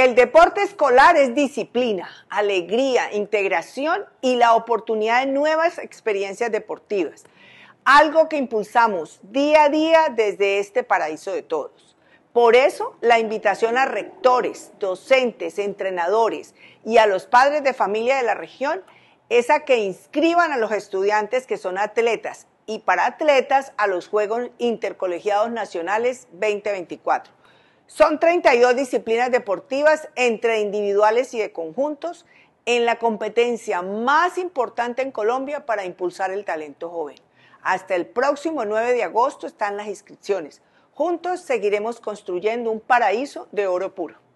El deporte escolar es disciplina, alegría, integración y la oportunidad de nuevas experiencias deportivas, algo que impulsamos día a día desde este paraíso de todos. Por eso, la invitación a rectores, docentes, entrenadores y a los padres de familia de la región es a que inscriban a los estudiantes que son atletas y para atletas a los Juegos Intercolegiados Nacionales 2024 son 32 disciplinas deportivas entre individuales y de conjuntos en la competencia más importante en Colombia para impulsar el talento joven. Hasta el próximo 9 de agosto están las inscripciones. Juntos seguiremos construyendo un paraíso de oro puro.